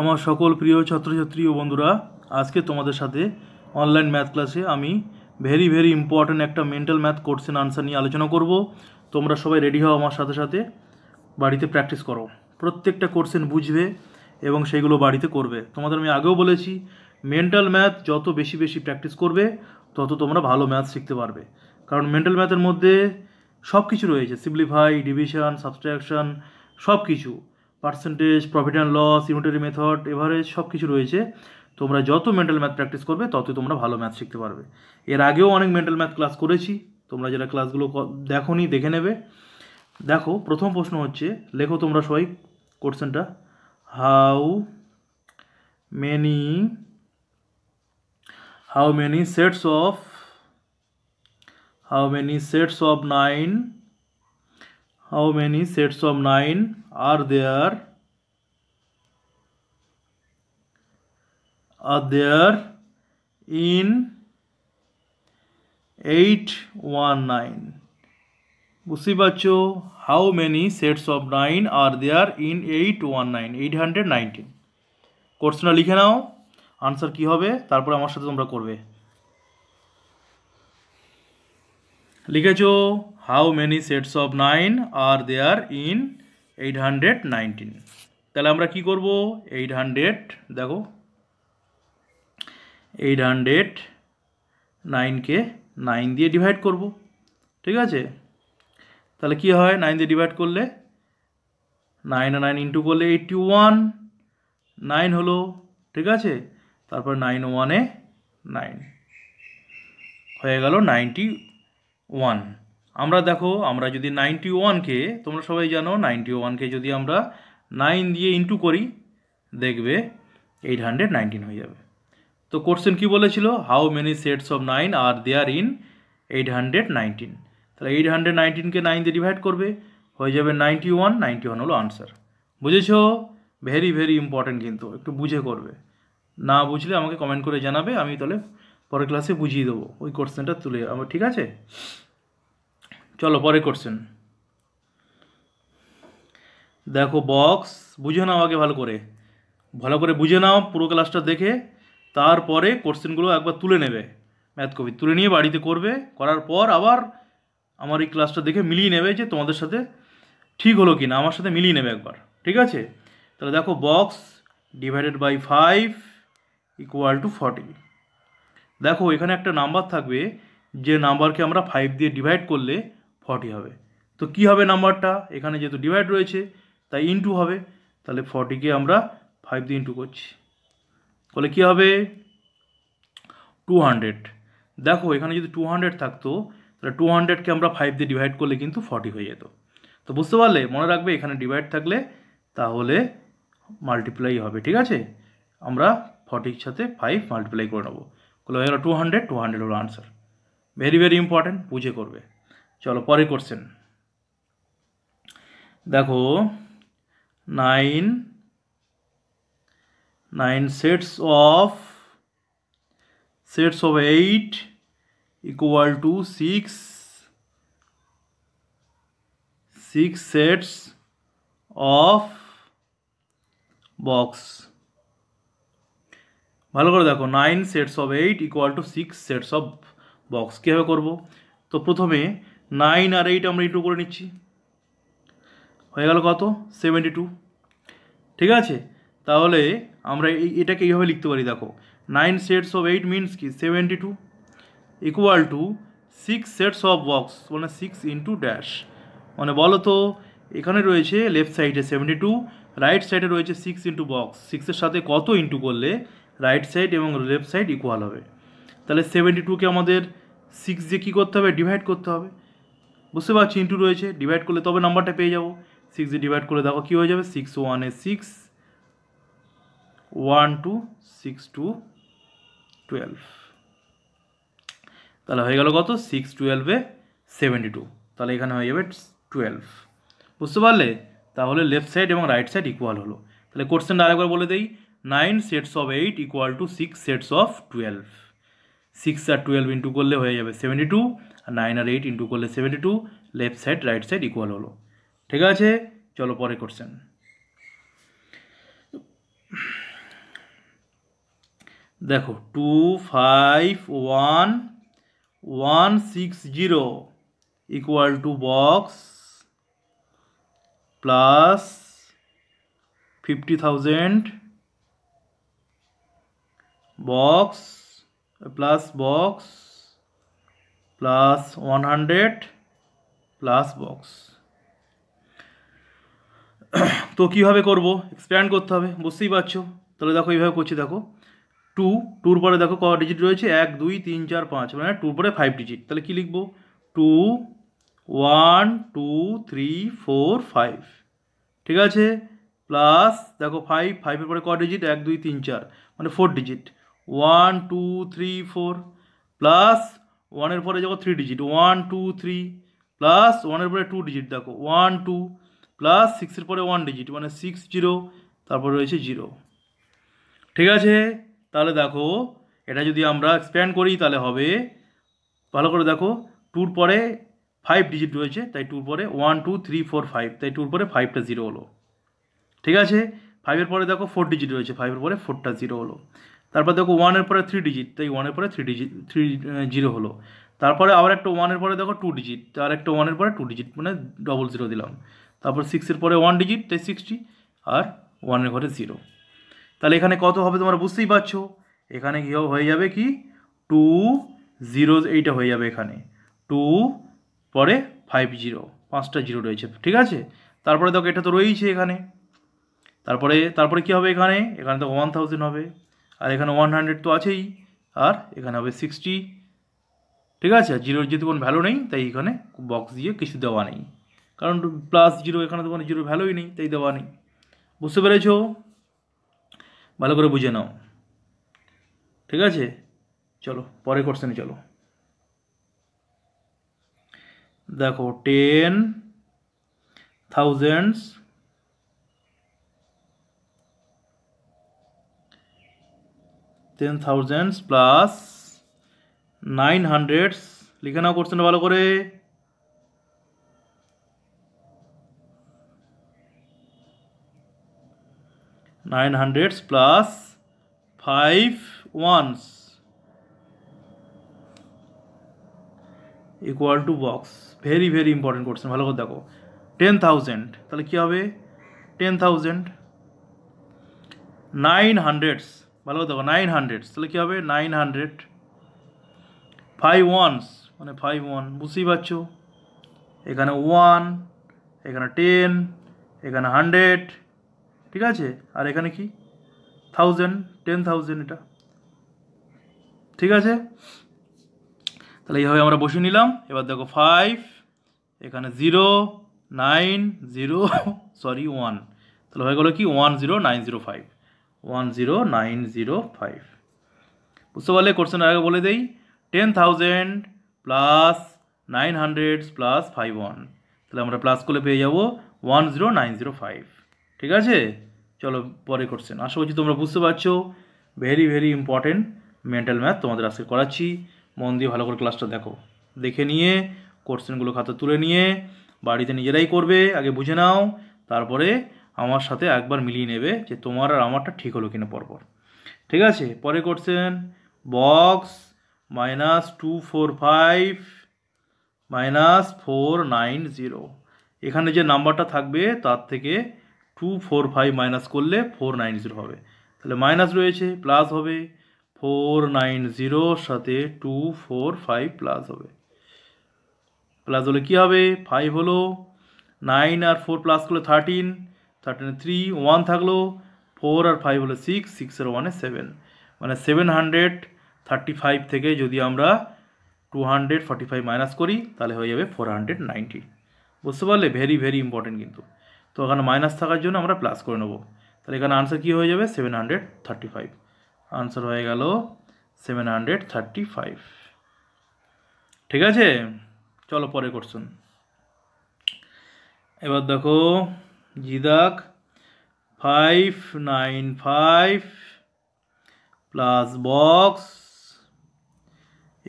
আমার সকল প্রিয় ছাত্রছাত্রী ও বন্ধুরা আজকে তোমাদের সাথে অনলাইন ম্যাথ ক্লাসে আমি ভেরি ভেরি ইম্পর্ট্যান্ট একটা মেন্টাল ম্যাথ কোর্সের আনসার নিয়ে আলোচনা করব তোমরা সবাই রেডি হও আমার সাথে সাথে বাড়িতে প্র্যাকটিস করো প্রত্যেকটা কোর্সেন বুঝবে এবং সেইগুলো বাড়িতে করবে তোমাদের আমি আগেও বলেছি মেন্টাল ম্যাথ যত বেশি বেশি প্র্যাকটিস করবে তত তোমরা ভালো ম্যাথ শিখতে পারবে কারণ মেন্টাল ম্যাথের মধ্যে সব কিছু রয়েছে সিম্পলিফাই ডিভিশন সাবস্ট্রাকশন সব কিছু percentage profit and loss unitary method average সব কিছু রয়েছে তোমরা যত মেন্টাল ম্যাথ প্র্যাকটিস করবে ততই তোমরা ভালো ম্যাথ শিখতে পারবে এর আগেও অনেক মেন্টাল ম্যাথ ক্লাস করেছি তোমরা যারা ক্লাসগুলো দেখো নি দেখে নেবে দেখো প্রথম প্রশ্ন হচ্ছে লেখো তোমরা সবাই কোশ্চেনটা how many how many sets of how many sets of nine how many sets of 9 are there are there in 819 उसी बच्चों how many sets of nine are there in eight one nine eight hundred nineteen কোশ্চেনটা লিখে now answer কী হবে তারপরে আমার সাথে তোমরা করবে লিখেছ how many sets of nine are there in eight hundred nineteen তাহলে আমরা কি করব এইট হান্ড্রেড দেখো এইট হান্ড্রেড নাইনকে নাইন দিয়ে ডিভাইড করব ঠিক আছে তাহলে কি হয় নাইন দিয়ে ডিভাইড করলে নাইন আর নাইন ইন্টু করলে এইটটি ওয়ান নাইন হলো ঠিক আছে তারপর নাইন ওয়ানে নাইন হয়ে গেল নাইনটি ওয়ান আমরা দেখো আমরা যদি নাইনটি ওয়ানকে তোমরা সবাই জানো নাইনটি ওয়ানকে যদি আমরা নাইন দিয়ে ইন্টু করি দেখবে এইট হান্ড্রেড নাইনটিন হয়ে যাবে তো কোশ্চেন কী বলেছিল how many sets of nine are there in eight hundred nineteen তাহলে এইট হান্ড্রেড নাইনটিনকে নাইন দিয়ে ডিভাইড করবে হয়ে যাবে নাইনটি ওয়ান নাইনটি ওয়ান হলো আনসার বুঝেছ ভেরি ভেরি ইম্পর্ট্যান্ট কিন্তু একটু বুঝে করবে না বুঝলে আমাকে কমেন্ট করে জানাবে আমি তাহলে পরের ক্লাসে বুঝিয়ে দেবো ওই কোশ্চেনটা তুলে আমার ঠিক আছে চলো পরে কোশ্চেন দেখো বক্স বুঝে নাও আগে ভালো করে ভালো করে বুঝে নাও পুরো ক্লাসটা দেখে তারপরে কোশ্চেনগুলো একবার তুলে নেবে ম্যাথ কবি তুলে নিয়ে বাড়িতে করবে করার পর আবার আমার এই ক্লাসটা দেখে মিলিয়ে নেবে যে তোমাদের সাথে ঠিক হলো কি না আমার সাথে মিলিয়ে নেবে একবার ঠিক আছে তাহলে দেখো box divided by five equal to forty দেখো এখানে একটা নাম্বার থাকবে যে নাম্বারকে আমরা ফাইভ দিয়ে ডিভাইড করলে ফর্টি হবে তো কি হবে নাম্বারটা এখানে যেহেতু ডিভাইড রয়েছে তাই ইনটু হবে তাহলে ফর্টিকে আমরা ফাইভ দিয়ে ইনটু করছি তাহলে কী হবে টু হান্ড্রেড দেখো এখানে যদি টু হান্ড্রেড থাকতো তাহলে টু হান্ড্রেডকে আমরা ফাইভ দিয়ে ডিভাইড করলে কিন্তু ফর্টি হয়ে যেত তো বুঝতে পারলে মনে রাখবে এখানে ডিভাইড থাকলে তাহলে মাল্টিপ্লাই হবে ঠিক আছে আমরা ফর্টির সাথে ফাইভ মাল্টিপ্লাই করে নেবো হলো টু হান্ড্রেড টু হান্ড্রেড হলো আনসার ভেরি ভেরি ইম্পর্ট্যান্ট বুঝে করবে চলো পরে করেন দেখো 9 9 sets of sets of 8 equal to 6 6 sets of box ভালো করে দেখো 9 sets of 8 equal to 6 sets of box কি হবে করব তো প্রথমে নাইন আর এইট আমরা ইন্টু করে নিচ্ছি হয়ে গেল কত সেভেন্টি টু ঠিক আছে তাহলে আমরা এই এটাকে এইভাবে লিখতে পারি দেখো nine sets of eight means কি seventy two equal to six sets of box মানে সিক্স ইন্টু ড্যাশ মানে বলো তো এখানে রয়েছে লেফট সাইডে সেভেন্টি টু রাইট সাইডে রয়েছে সিক্স ইন্টু বক্স সিক্সের সাথে কত ইন্টু করলে রাইট সাইড এবং লেফট সাইড ইকুয়াল হবে তাহলে সেভেন্টি টুকে আমাদের সিক্স দিয়ে কী করতে হবে ডিভাইড করতে হবে বুঝতে পারছি ইন্টু রয়েছে ডিভাইড করলে তবে নাম্বারটা পেয়ে যাবো সিক্স ডিভাইড করে দেখো কী হয়ে যাবে সিক্স ওয়ানে six one two six two twelve তাহলে হয়ে গেল কত সিক্স টুয়েলভে সেভেন্টি টু তাহলে এখানে হয়ে যাবে টুয়েলভ বুঝতে পারলে তাহলে লেফট সাইড এবং রাইট সাইড ইকুয়াল হলো তাহলে কোশ্চেনটা আরেকবার বলে দেই nine sets of eight equal to six sets of twelve six আর টুয়েলভ ইন্টু করলে হয়ে যাবে সেভেন্টি টু নাইন আর এইট ইন্টু করলে seventy two left side right side equal হলো ঠিক আছে চলো পরে করছেন দেখো two five one one six zero equal to box plus fifty thousand box plus box plus one hundred plus box তো কীভাবে করব এক্সপ্যান্ড করতে হবে বুঝতেই পারছো তাহলে দেখো এইভাবে করছি দেখো টু টুর পরে দেখো ক ডিজিট রয়েছে এক দুই তিন চার পাঁচ মানে টুর পরে ফাইভ ডিজিট তাহলে কী লিখবো two one two three four five ঠিক আছে প্লাস দেখো ফাইভ ফাইভের পরে ক ডিজিট এক দুই তিন চার মানে four digit one two three four plus ওয়ানের পরে দেখো three digit one two three plus ওয়ানের পরে টু ডিজিট দেখো ওয়ান টু প্লাস সিক্সের পরে ওয়ান ডিজিট মানে সিক্স জিরো তারপর রয়েছে জিরো ঠিক আছে তাহলে দেখো এটা যদি আমরা এক্সপ্যান্ড করি তাহলে হবে ভালো করে দেখো টুর পরে ফাইভ ডিজিট রয়েছে তাই টুর পরে one two three four five তাই টুর পরে ফাইভটা জিরো হলো ঠিক আছে ফাইভের পরে দেখো ফোর ডিজিট রয়েছে ফাইভের পরে ফোরটা জিরো হলো তারপর দেখো ওয়ানের পরে থ্রি ডিজিট তাই ওয়ানের পরে থ্রি ডিজিট থ্রি জিরো হলো তারপরে আবার একটা ওয়ানের পরে দেখো টু ডিজিট আর একটা ওয়ানের পরে টু ডিজিট মানে ডবল জিরো দিলাম তারপর সিক্সের পরে ওয়ান ডিজিট তাই সিক্সটি আর ওয়ানের ঘরে জিরো তাহলে এখানে কত হবে তোমরা বুঝতেই পারছো এখানে কী হয়ে যাবে কি টু জিরো এইটা হয়ে যাবে এখানে টু পরে ফাইভ জিরো পাঁচটা জিরো রয়েছে ঠিক আছে তারপরে দেখো এটা তো রয়েইছে এখানে তারপরে তারপরে কি হবে এখানে এখানে তো ওয়ান থাউজেন্ড হবে আর এখানে ওয়ান হান্ড্রেড তো আছেই আর এখানে হবে সিক্সটি ঠিক আছে আর জিরোর যেহেতু কোনো ভ্যালু নেই তাই এখানে বক্স দিয়ে কিছু দেওয়া নেই কারণ প্লাস জিরো এখানে তো কোনো জিরো ভ্যালুই নেই তাই দেওয়া নেই বুঝতে পেরেছ ভালো করে বুঝে নাও ঠিক আছে চলো পরে কোশ্চেনে চলো দেখো ten thousands ten thousands plus nine hundreds লিখে নাও কোশ্চেনটা ভালো করে nine hundreds plus five ones equal to box very very important question ভালো করে দেখো টেন থাউজেন্ড তাহলে কী হবে টেন থাউজেন্ড নাইন হান্ড্রেডস ভালো দেখো নাইন হান্ড্রেড তাহলে কী হবে নাইন হান্ড্রেড ফাইভ ওয়ানস মানে ফাইভ ওয়ান বুঝতেই পারছো এখানে ওয়ান এখানে টেন এখানে হান্ড্রেড ঠিক আছে আর এখানে কি থাউজেন্ড টেন থাউজেন্ড এটা ঠিক আছে তাহলে এইভাবে আমরা বসে নিলাম এবার দেখো ফাইভ এখানে zero nine zero sorry one তাহলে হয়ে গেলো কি one zero nine zero five one zero nine zero five বুঝতে পারলে কোশ্চেনের আগে বলে দেই ten thousand plus nine hundred plus five one তাহলে আমরা প্লাস করে পেয়ে যাবো one zero nine zero five ঠিক আছে চলো পরে কোশ্চেন আশা করছি তোমরা বুঝতে পারছো very very important mental math তোমাদের আজকে করাচ্ছি মন দিয়ে ভালো করে ক্লাসটা দেখো দেখে নিয়ে কোশ্চেনগুলো খাতা তুলে নিয়ে বাড়িতে নিজেরাই করবে আগে বুঝে নাও তারপরে আমার সাথে একবার মিলিয়ে নেবে যে তোমার আর আমারটা ঠিক হলো কিনা পরপর ঠিক আছে পরে করছেন box minus two four five minus four nine zero এখানে যে নাম্বারটা থাকবে তার থেকে টু ফোর ফাইভ মাইনাস করলে ফোর নাইন জিরো হবে তাহলে মাইনাস রয়েছে প্লাস হবে ফোর নাইন জিরোর সাথে টু ফোর ফাইভ প্লাস হবে প্লাস হলে কী হবে ফাইভ হলো নাইন আর ফোর প্লাস করলে থার্টিন থার্টিন থ্রি ওয়ান থাকলো ফোর আর ফাইভ হলো সিক্স সিক্স আর ওয়ানে সেভেন মানে সেভেন হান্ড্রেড থার্টি ফাইভ থেকে যদি আমরা two hundred forty five minus করি তাহলে হয়ে যাবে ফোর হান্ড্রেড নাইনটি বুঝতে পারলে ভেরি ভেরি ইম্পর্টেন্ট কিন্তু তো এখানে মাইনাস থাকার জন্য আমরা প্লাস করে নেবো তাহলে এখানে আনসার কী হয়ে যাবে seven hundred thirty five answer হয়ে গেল সেভেন হান্ড্রেড থার্টি ফাইভ ঠিক আছে চলো পরে কোশ্চেন এবার দেখো জিদাক five nine five plus box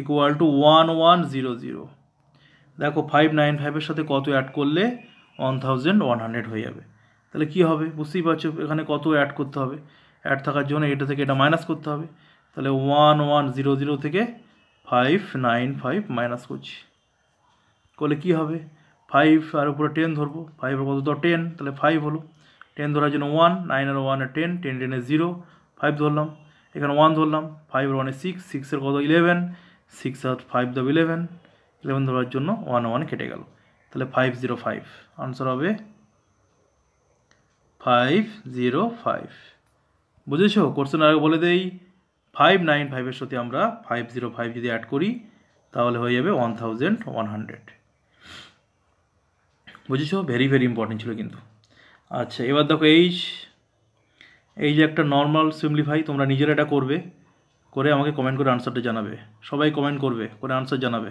equal to one one zero zero দেখো ফাইভ নাইন ফাইভের সাথে কত অ্যাড করলে ওয়ান থাউজেন্ড ওয়ান হান্ড্রেড হয়ে যাবে তাহলে কী হবে বুঝতেই পারছো এখানে কত অ্যাড করতে হবে অ্যাড থাকার জন্য এটা থেকে এটা মাইনাস করতে হবে তাহলে ওয়ান ওয়ান জিরো জিরো থেকে ফাইভ নাইন ফাইভ মাইনাস করছি করলে কী হবে ফাইভ আর উপরে টেন ধরবো ফাইভ কত তো টেন তাহলে ফাইভ হলো টেন ধরার জন্য ওয়ান নাইন আর ওয়ানে টেন টেন টেনে জিরো ফাইভ ধরলাম এখানে ওয়ান ধরলাম ফাইভ আর ওয়ানে সিক্স সিক্সের কত ইলেভেন সিক্স আর ফাইভ দেব ইলেভেন ইলেভেন ধরার জন্য ওয়ান ওয়ান কেটে গেল তাহলে ফাইভ জিরো ফাইভ আনসার হবে ফাইভ জিরো ফাইভ বুঝেছ কোশ্চেন আগে বলে দেই ফাইভ নাইন ফাইভের সাথে আমরা ফাইভ জিরো ফাইভ যদি অ্যাড করি তাহলে হয়ে যাবে ওয়ান থাউজেন্ড ওয়ান হান্ড্রেড বুঝেছো ভেরি ভেরি ইম্পর্টেন্ট ছিল কিন্তু আচ্ছা এবার দেখো এইচ এই যে একটা নর্মাল সিমলিফাই তোমরা নিজেরা এটা করবে করে আমাকে কমেন্ট করে আনসারটা জানাবে সবাই কমেন্ট করবে করে আনসার জানাবে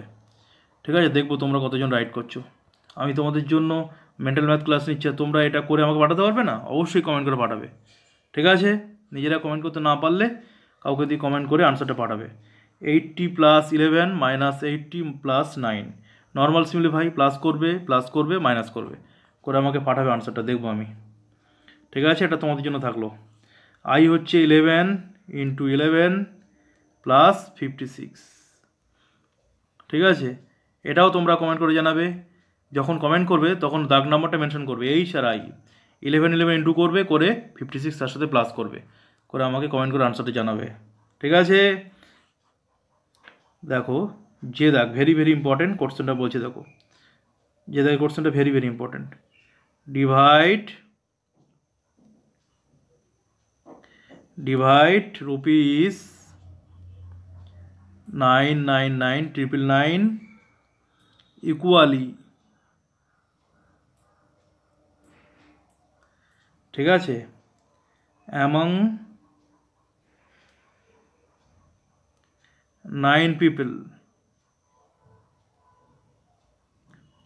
ঠিক আছে দেখবো তোমরা কতজন রাইট করছো আমি তোমাদের জন্য মেন্টাল ম্যাথ ক্লাস নিচ্ছে তোমরা এটা করে আমাকে পাঠাতে পারবে না অবশ্যই কমেন্ট করে পাঠাবে ঠিক আছে নিজেরা কমেন্ট করতে না পারলে কাউকে দিয়ে কমেন্ট করে আনসারটা পাঠাবে eighty plus eleven minus eighty plus nine normal simplify plus করবে প্লাস করবে মাইনাস করবে করে আমাকে পাঠাবে আনসারটা দেখবো আমি ঠিক আছে এটা তোমাদের জন্য থাকলো আই হচ্ছে eleven into eleven plus fifty six ঠিক আছে এটাও তোমরা কমেন্ট করে জানাবে যখন কমেন্ট করবে তখন দাগ নাম্বারটা মেনশন করবে এই আর আই ইলেভেন ইলেভেন ইন্টু করবে করে ফিফটি সিক্স তার সাথে প্লাস করবে করে আমাকে কমেন্ট করে আনসারটা জানাবে ঠিক আছে দেখো যে দেখ ভেরি ভেরি ইম্পর্টেন্ট কোশ্চেনটা বলছে দেখো যে দেখ কোশ্চেনটা very very important divide divide rupees nine nine nine triple nine equally ঠিক আছে অ্যামং নাইন পিপল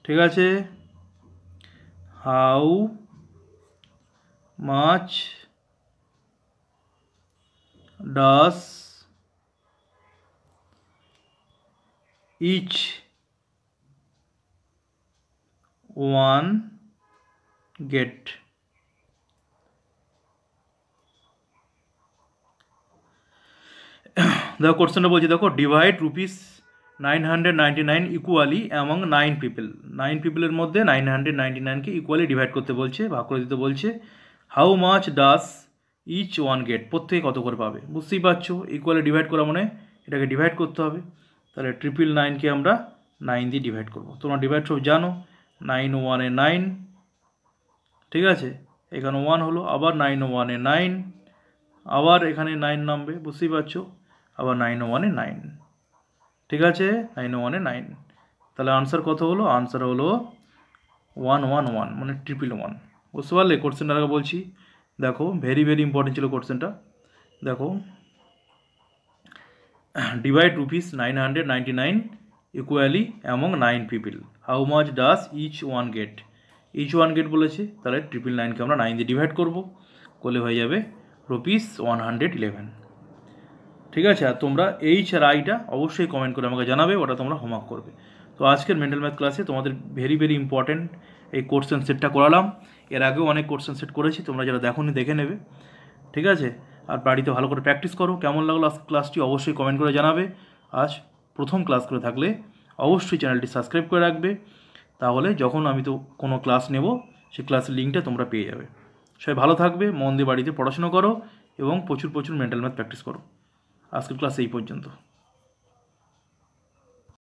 ঠিক আছে how much does each one get দেখো কোশ্চেনটা বলছি দেখো divide rupees nine hundred ninety nine equally among nine people nine পিপলের মধ্যে নাইন হান্ড্রেড নাইনটি নাইনকে ইকুয়ালি ডিভাইড করতে বলছে ভাগ করে দিতে বলছে how much does each one get প্রত্যেকে কত করে পাবে বুঝতেই পারছো ইকুয়ালি ডিভাইড করা মানে এটাকে ডিভাইড করতে হবে তাহলে ট্রিপল নাইনকে আমরা নাইন দিয়ে ডিভাইড করবো তোমরা ডিভাইড সব জানো নাইন ওয়ানে নাইন ঠিক আছে এখানে ওয়ান হলো আবার নাইন ওয়ানে নাইন আবার এখানে নাইন নামবে বুঝতেই পারছো আবার নাইন ওয়ানে নাইন ঠিক আছে নাইন ওয়ানে নাইন তাহলে আনসার কত হলো আনসার হলো ওয়ান ওয়ান ওয়ান মানে ট্রিপল ওয়ান বুঝতে পারলে কোশ্চেনটা আগে বলছি দেখো ভেরি ভেরি ইম্পর্টেন্ট ছিল কোশ্চেনটা দেখো divide rupees nine hundred ninety nine equally among nine people how much does each one get each one get বলেছে তাহলে ট্রিপল নাইনকে আমরা নাইন দিয়ে ডিভাইড করবো করলে হয়ে যাবে রুপিস ওয়ান হান্ড্রেড ইলেভেন ঠিক আছে আর তোমরা এইচ আর আইটা অবশ্যই কমেন্ট করে আমাকে জানাবে ওটা তোমরা হোমওয়ার্ক করবে তো আজকের মেন্টাল ম্যাথ ক্লাসে তোমাদের ভেরি ভেরি ইম্পর্ট্যান্ট এই কোর্সেন সেটটা করালাম এর আগেও অনেক কোর্শন সেট করেছি তোমরা যারা দেখো দেখে নেবে ঠিক আছে আর বাড়িতে ভালো করে প্র্যাকটিস করো কেমন লাগলো আজ ক্লাসটি অবশ্যই কমেন্ট করে জানাবে আজ প্রথম ক্লাস করে থাকলে অবশ্যই চ্যানেলটি সাবস্ক্রাইব করে রাখবে তাহলে যখন আমি তো কোনো ক্লাস নেব সে ক্লাসের লিঙ্কটা তোমরা পেয়ে যাবে সবাই ভালো থাকবে মন দিয়ে বাড়িতে পড়াশোনা করো এবং প্রচুর প্রচুর মেন্টাল ম্যাথ প্র্যাকটিস করো আজকের ক্লাস এই পর্যন্ত